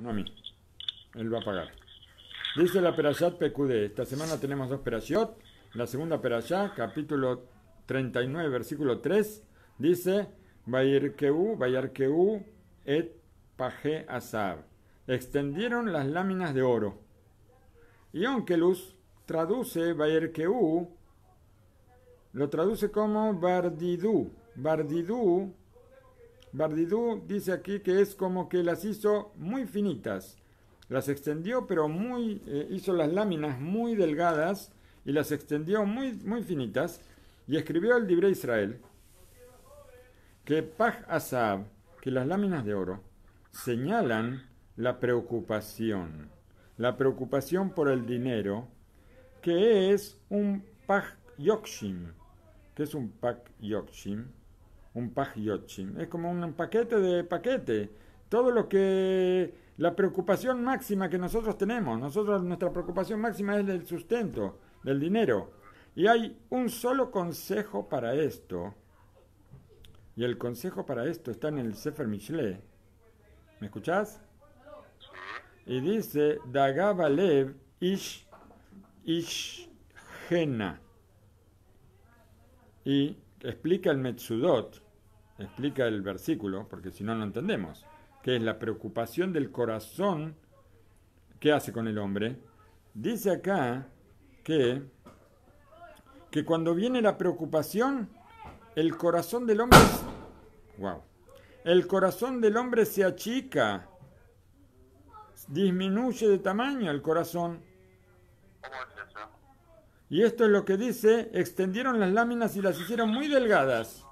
no, a mí. Él va a pagar. Dice la Perashat PQD. Esta semana tenemos dos Perashat, La segunda Perashat, capítulo 39, versículo 3, dice: que Bayarkeu et Paje Asab. Extendieron las láminas de oro. Y Onkelus traduce Bayerkeú. lo traduce como Bardidú. Bardidú Bardidú dice aquí que es como que las hizo muy finitas. Las extendió, pero muy. Eh, hizo las láminas muy delgadas y las extendió muy, muy finitas. Y escribió el Libre Israel que Paj Asab, que las láminas de oro, señalan la preocupación. La preocupación por el dinero, que es un Paj Yokshim. que es un Paj Yokshim? un Es como un paquete de paquete. Todo lo que. La preocupación máxima que nosotros tenemos. Nosotros, nuestra preocupación máxima es el sustento, del dinero. Y hay un solo consejo para esto. Y el consejo para esto está en el Sefer Mishle. ¿Me escuchás? Y dice, dagavalev ish, ish, hena Y explica el Metsudot, explica el versículo, porque si no, lo entendemos, que es la preocupación del corazón que hace con el hombre. Dice acá que, que cuando viene la preocupación, el corazón del hombre. Wow. El corazón del hombre se achica, disminuye de tamaño el corazón y esto es lo que dice, extendieron las láminas y las hicieron muy delgadas.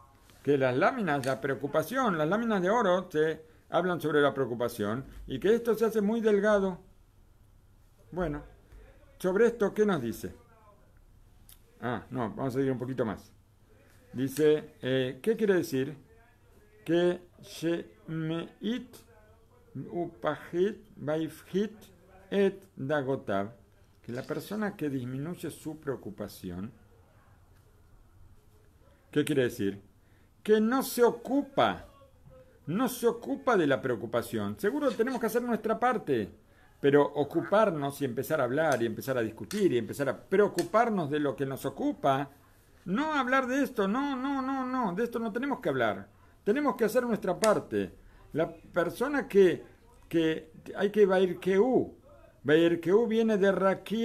Que las láminas, la preocupación, las láminas de oro se hablan sobre la preocupación y que esto se hace muy delgado. Bueno, sobre esto, ¿qué nos dice? Ah, no, vamos a ir un poquito más. Dice, eh, ¿qué quiere decir? Que Shemeit upahit baifhit et dagotav que la persona que disminuye su preocupación, ¿qué quiere decir? Que no se ocupa, no se ocupa de la preocupación. Seguro tenemos que hacer nuestra parte, pero ocuparnos y empezar a hablar y empezar a discutir y empezar a preocuparnos de lo que nos ocupa, no hablar de esto, no, no, no, no, de esto no tenemos que hablar. Tenemos que hacer nuestra parte. La persona que, que hay que ir que u, Beirkeu viene de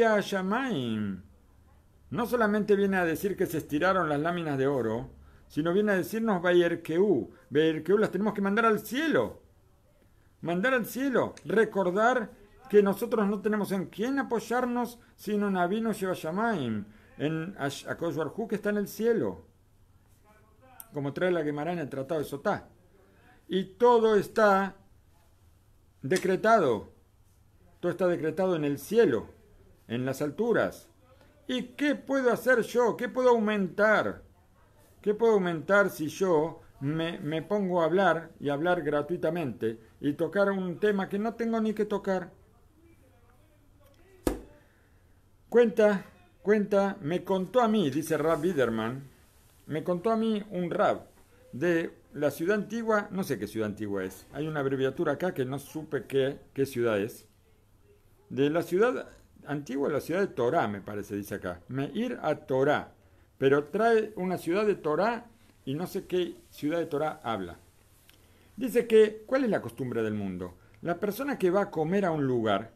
a Shamaim. No solamente viene a decir que se estiraron las láminas de oro, sino viene a decirnos Beirkeu. Beirkeu las tenemos que mandar al cielo. Mandar al cielo. Recordar que nosotros no tenemos en quién apoyarnos sino en Abinu Shemaim, en que está en el cielo. Como trae la Gemara en el Tratado de Sotá. Y todo está decretado está decretado en el cielo, en las alturas. ¿Y qué puedo hacer yo? ¿Qué puedo aumentar? ¿Qué puedo aumentar si yo me, me pongo a hablar y hablar gratuitamente y tocar un tema que no tengo ni que tocar? Cuenta, cuenta, me contó a mí, dice Rab Biederman, me contó a mí un Rab de la ciudad antigua, no sé qué ciudad antigua es, hay una abreviatura acá que no supe qué, qué ciudad es, de la ciudad antigua, la ciudad de Torá, me parece, dice acá. me ir a Torá. Pero trae una ciudad de Torá y no sé qué ciudad de Torá habla. Dice que, ¿cuál es la costumbre del mundo? La persona que va a comer a un lugar,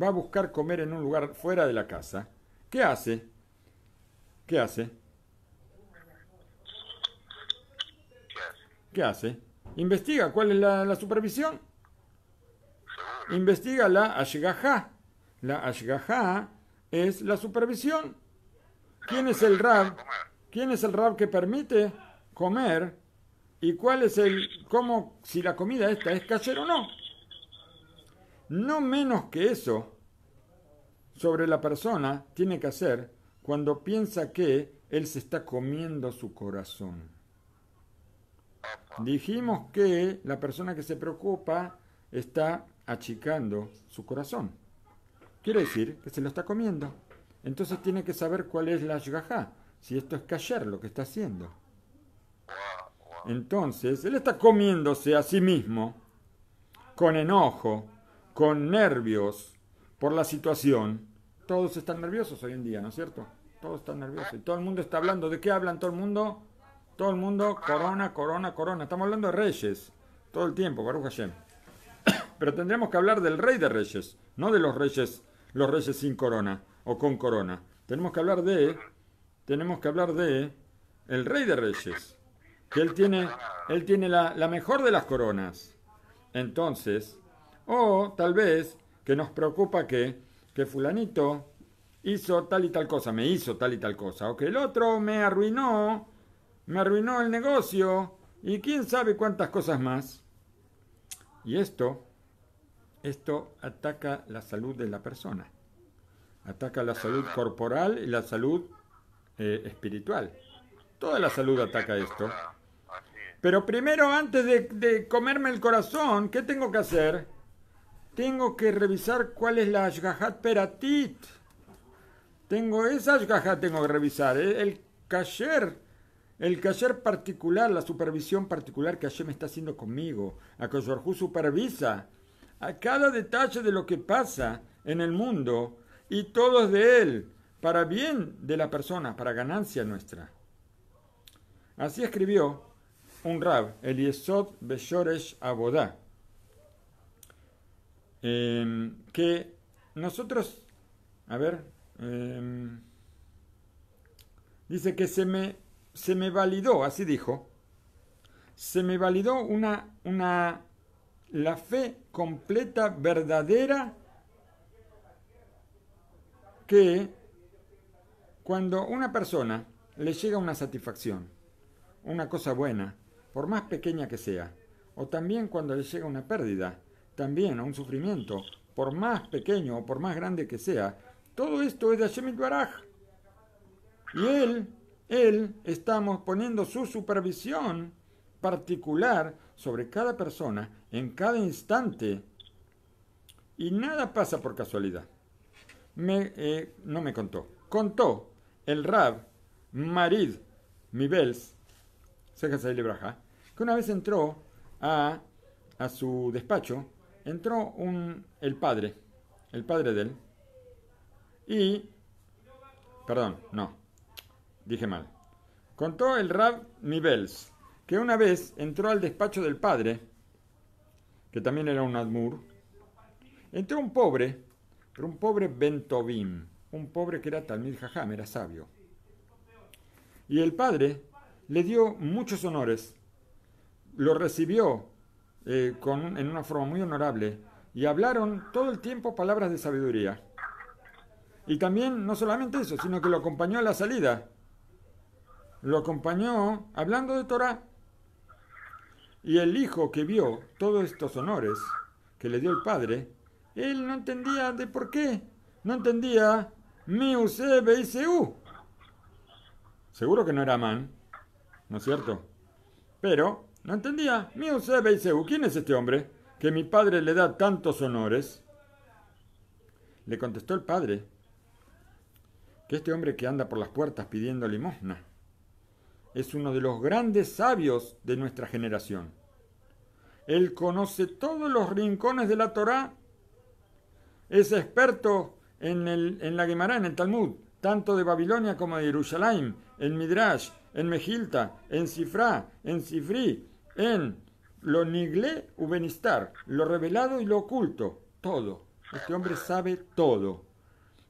va a buscar comer en un lugar fuera de la casa, ¿qué hace? ¿Qué hace? ¿Qué hace? Investiga cuál es la, supervisión. Investiga la Shigaja. La Ashgaha es la supervisión. ¿Quién es el Rab? ¿Quién es el Rab que permite comer? ¿Y cuál es el cómo si la comida esta es casera o no? No menos que eso sobre la persona tiene que hacer cuando piensa que él se está comiendo su corazón. Dijimos que la persona que se preocupa está achicando su corazón. Quiere decir que se lo está comiendo. Entonces tiene que saber cuál es la ashgajá, si esto es callar lo que está haciendo. Entonces, él está comiéndose a sí mismo, con enojo, con nervios por la situación. Todos están nerviosos hoy en día, ¿no es cierto? Todos están nerviosos. Y todo el mundo está hablando. ¿De qué hablan todo el mundo? Todo el mundo, corona, corona, corona. Estamos hablando de reyes todo el tiempo, Baruch Hashem. Pero tendremos que hablar del rey de reyes, no de los reyes los reyes sin corona o con corona. Tenemos que hablar de, tenemos que hablar de el rey de reyes, que él tiene, él tiene la, mejor de las coronas. Entonces, o tal vez que nos preocupa que, que fulanito hizo tal y tal cosa, me hizo tal y tal cosa, o que el otro me arruinó, me arruinó el negocio, y quién sabe cuántas cosas más. Y esto esto ataca la salud de la persona, ataca la salud corporal y la salud eh, espiritual. Toda la salud ataca esto. Pero primero, antes de, comerme el corazón, ¿qué tengo que hacer? Tengo que revisar cuál es la Ashgahat Peratit. Tengo esa Ashgahat, tengo que revisar. El, cayer, el caller particular, la supervisión particular que me está haciendo conmigo. A Akoyorhu supervisa a cada detalle de lo que pasa en el mundo y todos de Él, para bien de la persona, para ganancia nuestra. Así escribió un rab, el Yesod Beshoresh Abodá, em, que nosotros, a ver, em, dice que se me, se me validó, así dijo, se me validó una, una la fe completa, verdadera, que cuando una persona le llega una satisfacción, una cosa buena, por más pequeña que sea, o también cuando le llega una pérdida, también a un sufrimiento, por más pequeño o por más grande que sea, todo esto es de Hashem Baraj. Y él, él, estamos poniendo su supervisión particular sobre cada persona en cada instante y nada pasa por casualidad. Me, eh, no me contó. Contó el Rab Marid Mibels, que una vez entró a, su despacho, entró un, el padre, el padre de él, y, perdón, no, dije mal, contó el Rab Mibels que una vez entró al despacho del padre, que también era un admur, entró un pobre, un pobre Bentovim, un pobre que era Talmid Jajam, era sabio. Y el padre le dio muchos honores, lo recibió eh, en una forma muy honorable y hablaron todo el tiempo palabras de sabiduría. Y también, no solamente eso, sino que lo acompañó a la salida. Lo acompañó hablando de Torah. Y el hijo que vio todos estos honores que le dio el padre, él no entendía de por qué. No entendía mi u Seguro que no era man, ¿no es cierto? Pero no entendía mi u ¿Quién es este hombre que mi padre le da tantos honores? Le contestó el padre que este hombre que anda por las puertas pidiendo limosna es uno de los grandes sabios de nuestra generación. Él conoce todos los rincones de la Torá. Es experto en, el, en la Gemara, en el Talmud, tanto de Babilonia como de Jerusalén, en Midrash, en Mejilta, en Sifra, en Sifri, en lo niglé Benistar, lo revelado y lo oculto, todo. Este hombre sabe todo.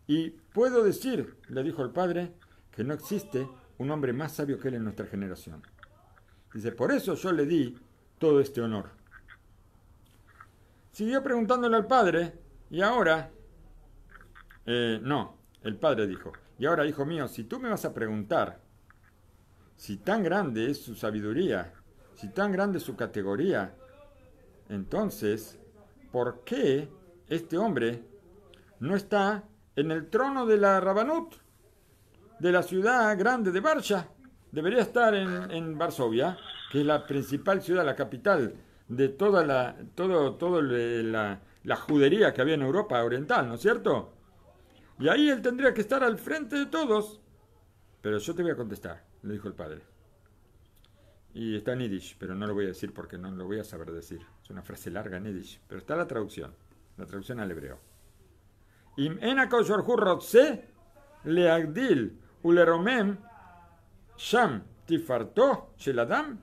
Y puedo decir, le dijo el padre, que no existe un hombre más sabio que él en nuestra generación. Dice, por eso yo le di todo este honor. Siguió preguntándole al padre, y ahora, eh, no, el padre dijo, y ahora, hijo mío, si tú me vas a preguntar si tan grande es su sabiduría, si tan grande es su categoría, entonces, ¿por qué este hombre no está en el trono de la Rabanut? de la ciudad grande de Varsha. Debería estar en, Varsovia, que es la principal ciudad, la capital de toda la, todo, todo la, judería que había en Europa Oriental, ¿no es cierto? Y ahí él tendría que estar al frente de todos. Pero yo te voy a contestar, le dijo el padre. Y está en Yiddish, pero no lo voy a decir porque no lo voy a saber decir. Es una frase larga en Yiddish, pero está la traducción, la traducción al hebreo. Uleromem, Sham, Tifarto, Sheladam,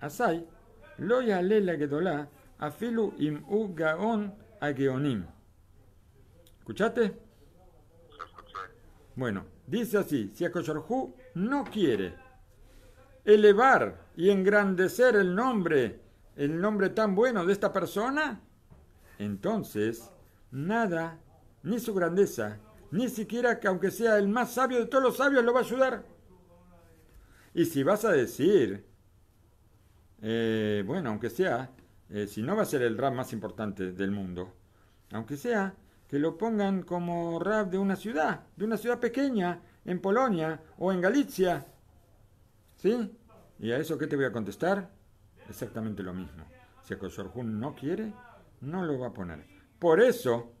Asai, loya Lela la Afilu im u gaon ageonim. ¿Escuchaste? Bueno, dice así, si Akosharhu no quiere elevar y engrandecer el nombre, el nombre tan bueno de esta persona, entonces nada, ni su grandeza, ni siquiera que aunque sea el más sabio de todos los sabios lo va a ayudar. Y si vas a decir, eh, bueno, aunque sea, eh, si no va a ser el rap más importante del mundo, aunque sea que lo pongan como rap de una ciudad, de una ciudad pequeña, en Polonia o en Galicia, ¿sí? ¿Y a eso qué te voy a contestar? Exactamente lo mismo. Si Kosorjun no quiere, no lo va a poner. Por eso,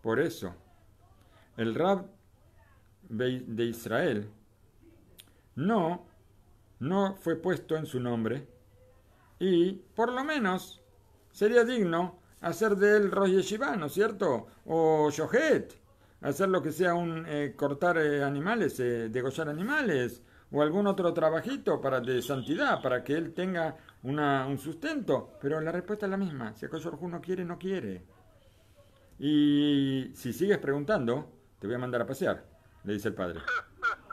por eso, el Rab de Israel, no, no fue puesto en su nombre, y por lo menos sería digno hacer de él Rosh Yeshiva, ¿no es cierto? O Shohet, hacer lo que sea un eh, cortar eh, animales, eh, degollar animales, o algún otro trabajito para, de santidad, para que él tenga una, un sustento. Pero la respuesta es la misma, si acaso no quiere, no quiere. Y si sigues preguntando, te voy a mandar a pasear, le dice el padre.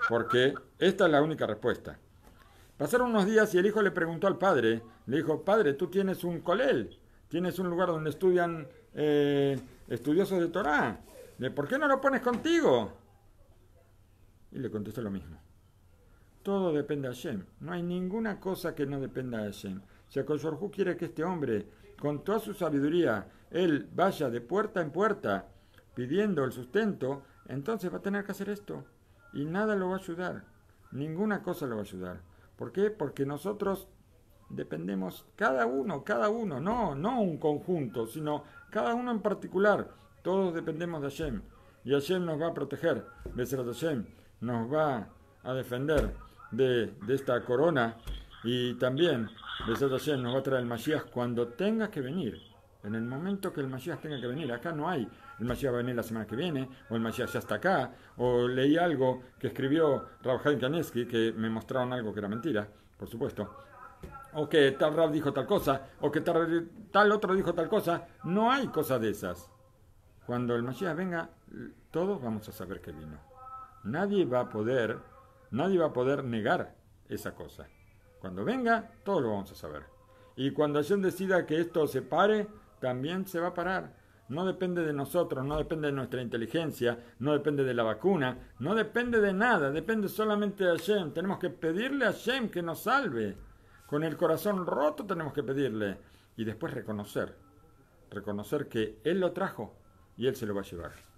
Porque esta es la única respuesta. Pasaron unos días y el hijo le preguntó al padre, le dijo, padre, tú tienes un colel, tienes un lugar donde estudian eh, estudiosos de Torá, ¿por qué no lo pones contigo? Y le contestó lo mismo. Todo depende de Hashem, no hay ninguna cosa que no dependa de Hashem. Si Akoyorhu quiere que este hombre, con toda su sabiduría, él vaya de puerta en puerta pidiendo el sustento, entonces va a tener que hacer esto. Y nada lo va a ayudar. Ninguna cosa lo va a ayudar. ¿Por qué? Porque nosotros dependemos cada uno, cada uno, no, no un conjunto, sino cada uno en particular. Todos dependemos de Hashem. Y Hashem nos va a proteger. Besrat Hashem nos va a defender de, esta corona. Y también, Besrat Hashem nos va a traer el Mashiach cuando tenga que venir en el momento que el Mashiach tenga que venir. Acá no hay, el Mashiach va a venir la semana que viene, o el Mashiach ya está acá, o leí algo que escribió Rav Kaneski, que me mostraron algo que era mentira, por supuesto, o que tal Rav dijo tal cosa, o que tal, otro dijo tal cosa. No hay cosas de esas. Cuando el Mashiach venga, todos vamos a saber que vino. Nadie va a poder, nadie va a poder negar esa cosa. Cuando venga, todos lo vamos a saber. Y cuando Hashem decida que esto se pare, también se va a parar. No depende de nosotros, no depende de nuestra inteligencia, no depende de la vacuna, no depende de nada, depende solamente de Hashem. Tenemos que pedirle a Hashem que nos salve. Con el corazón roto tenemos que pedirle. Y después reconocer, reconocer que Él lo trajo y Él se lo va a llevar.